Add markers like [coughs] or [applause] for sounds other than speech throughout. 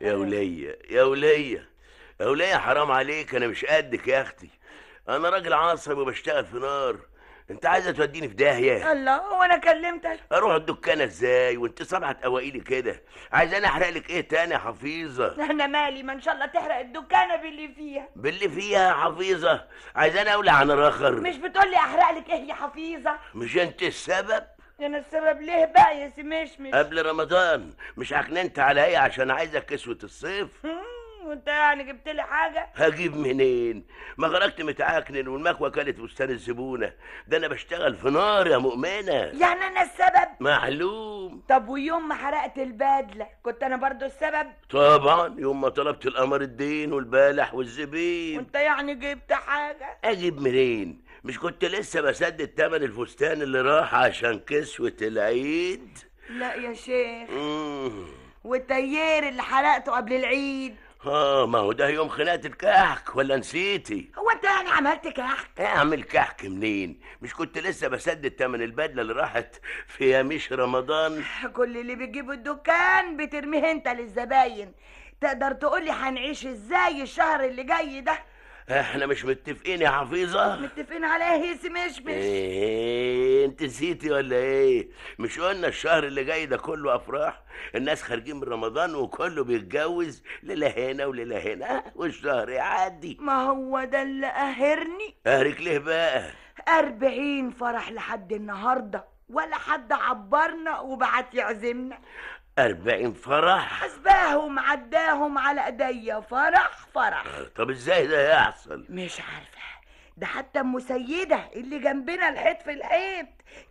يا أيوة. ولية يا ولية يا ولية حرام عليك انا مش قدك يا اختي انا راجل عصب وبشتغل في نار انت عايزه توديني في داهيه الله هو انا كلمتك اروح الدكانه ازاي وانت صبحت أوائلي كده عايزاني احرق لك ايه تاني يا حفيظه انا مالي ما ان شاء الله تحرق الدكانه باللي فيها باللي فيها يا حفيظه عايزاني اولع عن الاخر مش بتقولي احرق لك ايه يا حفيظه مش انت السبب انا السبب ليه بقى يا سمشمش قبل رمضان مش عكننت عليا ايه عشان عايزك كسوة الصيف وانت يعني جبت لي حاجة هجيب منين ما غرقت متعكنن والمكوه كانت بستان الزبونة ده انا بشتغل في نار يا مؤمنة يعني انا السبب معلوم طب ويوم ما حرقت البدلة كنت انا برضو السبب طبعا يوم ما طلبت القمر الدين والبالح والزبيب وانت يعني جبت حاجة اجيب منين مش كنت لسه بسدد تمن الفستان اللي راح عشان كسوة العيد لا يا شيخ مم. والتيار اللي حرقته قبل العيد اه ما هو ده يوم خناقة الكحك ولا نسيتي هو انت يعني عملت كحك إيه، اعمل كحك منين مش كنت لسه بسدد تمن البدلة اللي راحت في مش رمضان [laughs] كل اللي بتجيبه الدكان بترميه انت للزباين تقدر تقولي هنعيش ازاي الشهر اللي جاي ده احنا مش متفقين يا حفيظه متفقين على ايه يا مش ايه انت نسيتي ولا ايه مش قلنا الشهر اللي جاي ده كله افراح الناس خارجين من رمضان وكله بيتجوز ليله هنا وليله هنا والشهر يعدي ما هو ده اللي قاهرني قهرك ليه بقى أربعين فرح لحد النهارده ولا حد عبرنا وبعت يعزمنا أربعين فرح حسباهم عداهم على ايديا فرح فرح طب ازاي ده يحصل مش عارفة ده حتى ام سيدة اللي جنبنا الحيط في الحيط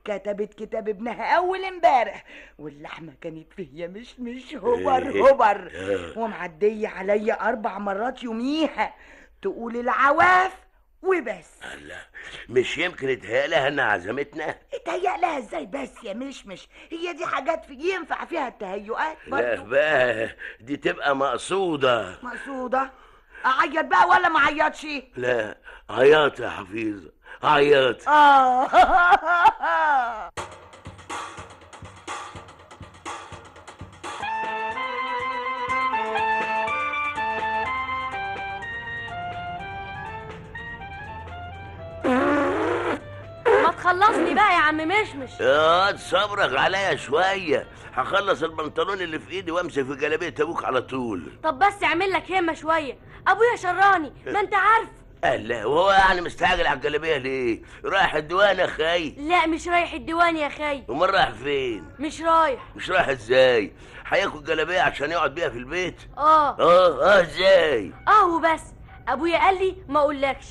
كتبت كتاب ابنها اول امبارح واللحمة كانت فيها مش مش هبر هبر إيه؟ آه. ومعدية عليا اربع مرات يوميها تقول العواف وبس الله مش يمكن اتهيألها انها عزمتنا اتهيألها ازاي بس يا مشمش هي دي حاجات في ينفع فيها التهيؤات برضو. لا بقى دي تبقى مقصودة مقصودة اعيط بقى ولا ما اعيطش لا عياط يا حفيظة عياط اه [laughs] خلصني بقى يا عم مشمش اه صبرك عليا شويه هخلص البنطلون اللي في ايدي وامسك في جلابيه ابوك على طول طب بس اعمل لك همه شويه ابويا شراني ما انت عارف لا وهو يعني مستعجل على الجلابيه ليه؟ رايح الديوان يا خي لا مش رايح الديوان يا خي امال رايح فين؟ مش رايح مش رايح ازاي؟ هياكل جلابيه عشان يقعد بيها في البيت؟ اه اه اه ازاي؟ اه وبس ابويا قال لي ما اقولكش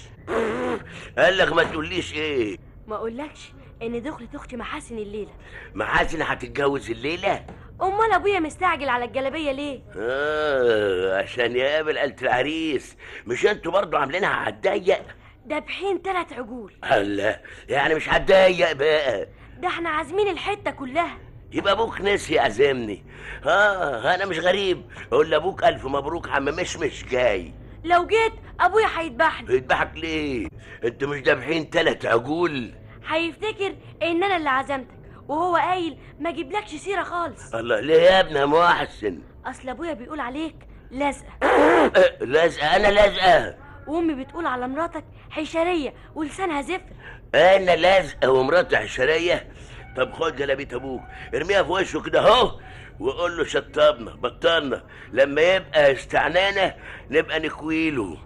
قال لك ما تقوليش ايه؟ ما اقولكش ان دخلت اختي محاسن الليله محاسن هتتجوز الليله امال ابويا مستعجل على الجلابيه ليه اه عشان يقابل قلت العريس مش انتوا برضه عاملينها هتضيق ده بحين تلات عجول الله يعني مش هتضيق بقى ده احنا عازمين الحته كلها يبقى ابوك نسي يعزمني اه انا مش غريب اقول لابوك الف مبروك عم مشمش جاي لو جيت ابويا هيذبحني يذبحك ليه انت مش دبحين تلات عقول هيفتكر ان انا اللي عزمتك وهو قايل ما اجيبلكش سيره خالص الله ليه يا ابني يا محسن اصل ابويا بيقول عليك لازقه [coughs] لازقه انا لازقه وامي بتقول على مراتك حشريه ولسانها زفر انا لازقه ومراتي حشريه طب خد جلابيه ابوك ارميها في وشه كده اهو وقول له شطبنا بطلنا لما يبقى استعنانا نبقى نكويله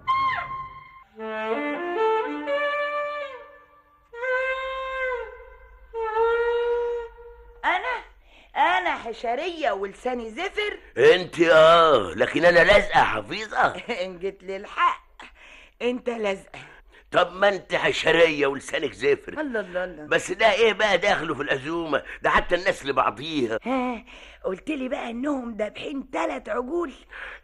انا انا حشريه ولساني زفر انت اه لكن انا لازقه حفيظه [laughs] ان جيت للحق انت لازقه طب ما انت حشريه ولسانك زفر الله الله الله بس ده ايه بقى داخله في العزومه ده حتى الناس لبعضيها قلت لي بقى انهم دابحين تلات عجول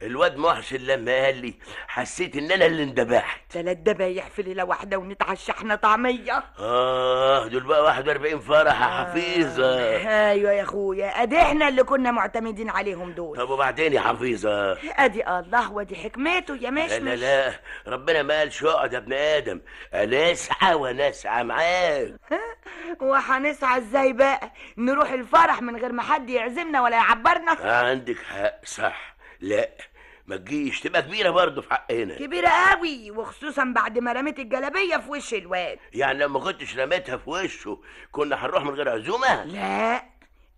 الواد محسن لما قال لي حسيت ان انا اللي اندبحت تلات دبايح في ليله واحده ونتعشى احنا طعميه اه دول بقى 41 فرح يا آه. حفيظه آه. ايوه يا اخويا ادي احنا اللي كنا معتمدين عليهم دول طب وبعدين يا حفيظه ادي الله ودي حكمته يا مش لا لا لا ربنا ما قالش اقعد يا ابن ادم انا اسعى وانا اسعى معاك [laughs] وهنسعى ازاي بقى نروح الفرح من غير ما حد يعزمنا ولا ولا يعبرنا عندك حق صح لا ما تجيش تبقى كبيرة برضه في حقنا كبيرة قوي وخصوصا بعد ما رميت الجلابية في وش الواد يعني لو ما كنتش رميتها في وشه كنا هنروح من غير عزومة لا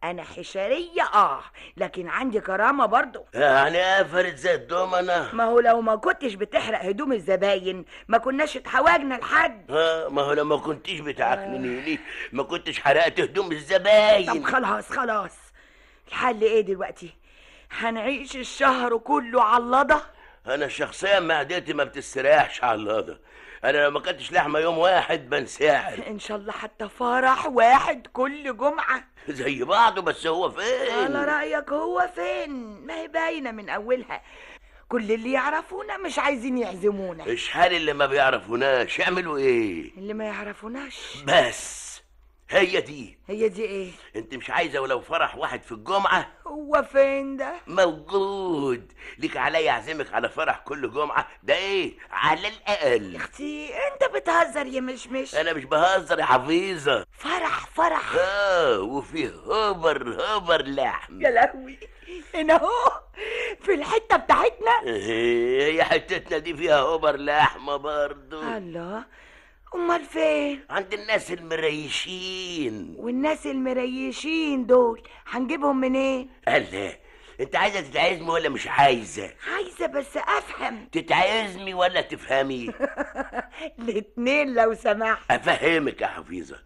أنا حشرية آه لكن عندي كرامة برضه يعني قفلت زي الدوم أنا ما هو لو ما كنتش بتحرق هدوم الزباين ما كناش اتحواجنا لحد آه ما هو لو ما كنتيش بتعكنني ليه ما كنتش حرقت هدوم الزباين طب خلاص خلاص الحل ايه دلوقتي هنعيش الشهر كله اللضة انا شخصيا معدتي ما بتستريحش اللضة انا لو ما كنتش لحمه يوم واحد بنساعد ان شاء الله حتى فرح واحد كل جمعه [laughs] زي بعضه بس هو فين على رايك هو فين ما هي باينه من اولها كل اللي يعرفونا مش عايزين يعزمونا اشحال اللي ما بيعرفوناش يعملوا ايه اللي ما يعرفوناش بس هي دي هي دي ايه انت مش عايزه ولو فرح واحد في الجمعه هو فين ده موجود ليك عليا اعزمك على فرح كل جمعه ده ايه على الاقل يا اختي انت بتهزر يا مشمش انا مش بهزر يا حفيظه فرح فرح اه وفيه هوبر هوبر لحم يا لهوي هنا اهو في الحته بتاعتنا إيه، هي حتتنا دي فيها هوبر لحمه برضه الله امال فين عند الناس المريشين والناس المريشين دول هنجيبهم منين الله انت عايزه تتعزمي ولا مش عايزه عايزه بس افهم [laughs] تتعزمي ولا تفهمي [laughs] الاتنين لو سمحت افهمك يا حفيظه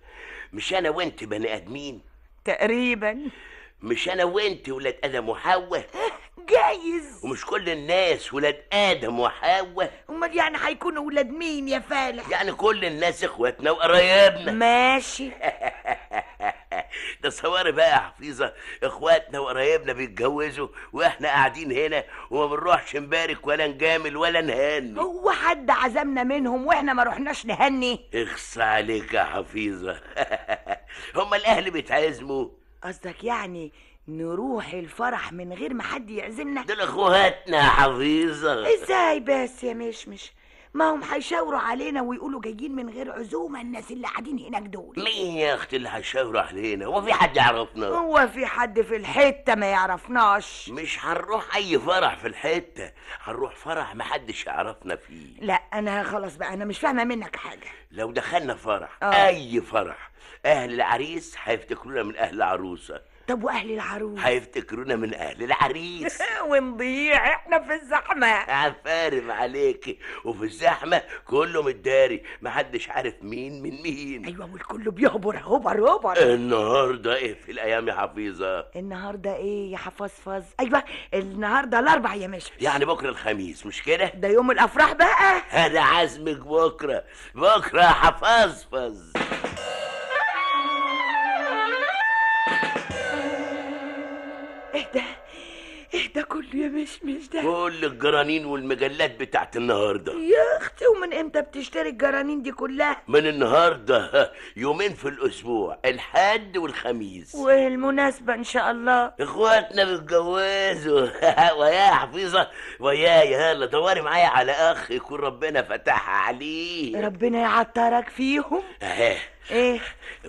مش انا وانت بني ادمين تقريبا مش انا وانت ولاد ادم وحواء [laughs] جايز ومش كل الناس ولاد ادم وحواء امال يعني هيكونوا ولاد مين يا فالح يعني كل الناس اخواتنا وقرايبنا [laughs] ماشي [laughs] ده صواري بقى يا حفيظه اخواتنا وقرايبنا بيتجوزوا واحنا قاعدين هنا وما بنروحش نبارك ولا نجامل ولا نهني هو حد عزمنا منهم واحنا ما رحناش نهني اخص عليك يا حفيظه [laughs] هم الاهل بيتعزموا قصدك يعني نروح الفرح من غير ما حد يعزمنا دول اخواتنا يا حفيظه ازاي بس يا مشمش ما هم هيشاوروا علينا ويقولوا جايين من غير عزومه الناس اللي قاعدين هناك دول مين يا اختي اللي هيشاوروا علينا هو في حد يعرفنا هو في حد في الحته ما يعرفناش مش هنروح اي فرح في الحته هنروح فرح محدش يعرفنا فيه لا انا خلاص بقى انا مش فاهمه منك حاجه لو دخلنا فرح أوه. اي فرح اهل العريس هيفتكرونا من اهل العروسه طب واهل العروس هيفتكرونا من اهل العريس [laughs] ونضيع احنا في الزحمه عفارم عليكي وفي الزحمه كله متداري محدش عارف مين من مين ايوه والكل بيهبر هبر هبر النهارده ايه في الايام يا حفيظه النهارده ايه يا حفظفظ ايوه النهارده الاربع يا مش يعني بكره الخميس مش كده ده يوم الافراح بقى انا عازمك بكره بكره حفظفظ كله يا مش مش ده كل الجرانين والمجلات بتاعت النهارده يا اختي ومن امتى بتشتري الجرانين دي كلها من النهارده يومين في الاسبوع الحد والخميس والمناسبه ان شاء الله اخواتنا بيتجوزوا [laughs] ويا حفيظه ويا يلا دوري معايا على اخ يكون ربنا فتحها عليه ربنا يعطرك فيهم اهي ايه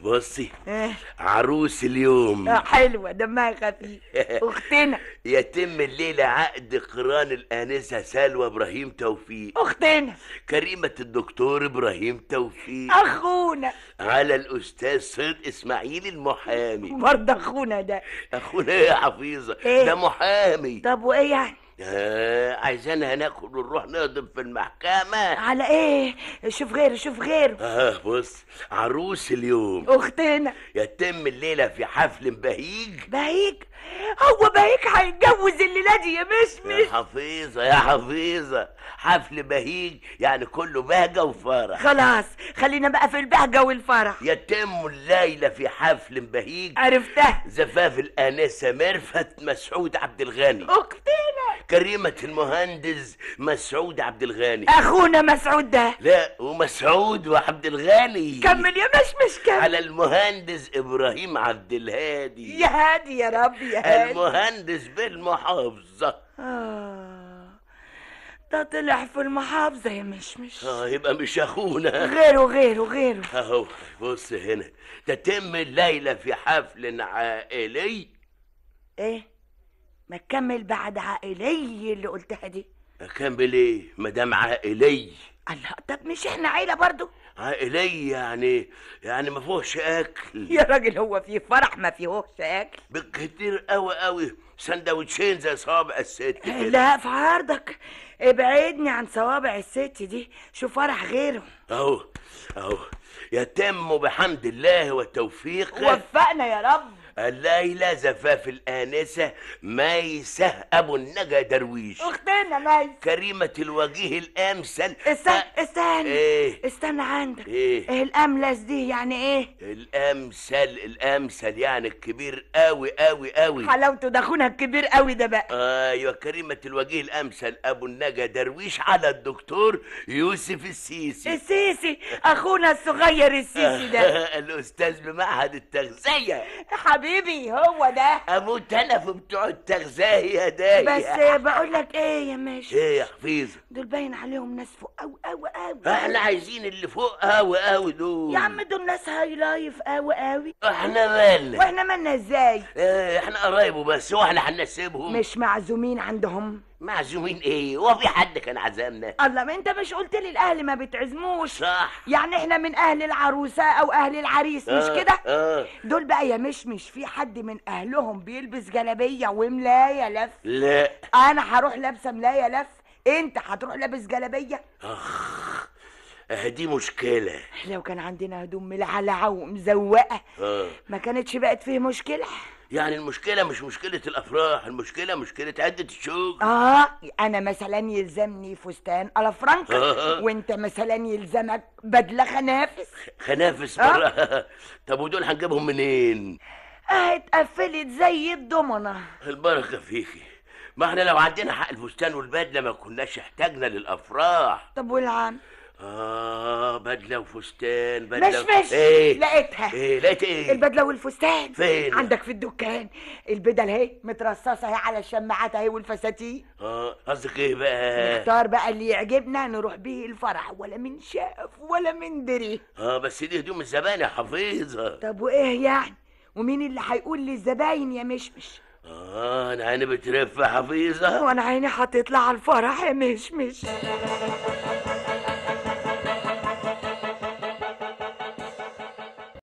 بصي ايه عروس اليوم آه حلوه دمها خفيف [laughs] اختنا يتم الليله عقد قران الانسه سلوى ابراهيم توفيق اختنا كريمه الدكتور ابراهيم توفيق اخونا على الاستاذ صدق اسماعيل المحامي برضه اخونا ده اخونا يا حفيظه إيه؟ ده محامي طب وايه يعني آه عايزانا هناكل ونروح نهضم في المحكمة على ايه؟ شوف غيره شوف غيره اه بص عروس اليوم اختنا يتم الليلة في حفل بهيج بهيج؟ هو بهيج هيتجوز الليلة دي يا مشمش يا حفيظة يا حفيظة حفل بهيج يعني كله بهجة وفرح خلاص خلينا بقى في البهجة والفرح يتم الليلة في حفل بهيج عرفتها زفاف الآنسة مرفت مسعود عبد الغني اختنا كريمة المهندس مسعود عبد الغني اخونا مسعود ده لا ومسعود وعبد الغني كمل يا مشمش كمل على المهندس ابراهيم عبد الهادي يا هادي يا رب يا هادي المهندس بالمحافظة آه ده طلع في المحافظة يا مشمش اه يبقى مش اخونا غيره غيره غيره اهو بص هنا تتم الليلة في حفل عائلي ايه ما تكمل بعد عائلي اللي قلتها دي اكمل ايه مدام عائلي الله طب مش احنا عيله برضو عائلي يعني يعني ما فيهوش اكل يا راجل هو في فرح ما فيهوش اكل بالكتير قوي قوي سندوتشين زي صوابع الست كده لا في عرضك ابعدني عن صوابع الست دي شوف فرح غيره اهو اهو يتم بحمد الله والتوفيق وفقنا يا رب الليلة زفاف الآنسة ميسة أبو النجا درويش أختنا ميسة كريمة الوجيه الأمثل استنى أ... استنى إيه؟ استنى عندك إيه؟ إيه الأملس دي يعني إيه؟ الأمثل الأمثل يعني الكبير قوي قوي قوي حلاوته ده أخونا الكبير قوي ده بقى أيوة كريمة الوجيه الأمثل أبو النجا درويش على الدكتور يوسف السيسي السيسي أخونا الصغير السيسي ده [laughs] الأستاذ بمعهد التغذية حبيبي حبيبي هو ده اموت انا في بتوع التغذيه هدايا بس بقول لك ايه يا ماشي ايه يا حفيظه دول باين عليهم ناس فوق قوي قوي قوي احنا عايزين اللي فوق قوي قوي دول يا عم دول ناس هاي لايف قوي قوي احنا مالنا واحنا مالنا ازاي ايه احنا قرايبه بس واحنا هنسيبهم مش معزومين عندهم معزومين ايه وفي حد كان عزمنا الله ما انت مش قلت لي الاهل ما بتعزموش صح يعني احنا من اهل العروسه او اهل العريس آه مش كده آه. دول بقى يا مشمش في حد من اهلهم بيلبس جلابيه وملايه لف لا انا هروح لابسه ملايه لف انت هتروح لابس جلابيه اخ آه، دي مشكلة لو كان عندنا هدوم ملعلعة ومزوقة آه. ما كانتش بقت فيه مشكلة يعني المشكلة مش مشكلة الأفراح المشكلة مشكلة عدة الشغل آه أنا مثلا يلزمني فستان ألا فرانك آه. وأنت مثلا يلزمك بدلة خنافس خنافس مرة آه. [laughs] طب ودول هنجيبهم منين؟ اه اتقفلت زي الضمنة البركة فيكي ما احنا لو عندنا حق الفستان والبدلة ما كناش احتاجنا للأفراح طب والعام؟ اه بدله وفستان بدله مش مش ايه لقيتها ايه لقيت ايه البدله والفستان فين عندك في الدكان البدل اهي مترصصه اهي على الشماعات اهي والفساتين اه قصدك ايه بقى نختار بقى اللي يعجبنا نروح بيه الفرح ولا من شاف ولا من دري اه بس دي هدوم الزباين يا حفيظه طب وايه يعني ومين اللي هيقول للزباين يا مشمش اه انا عيني بترف حفيظه وانا عيني هتطلع على الفرح يا مشمش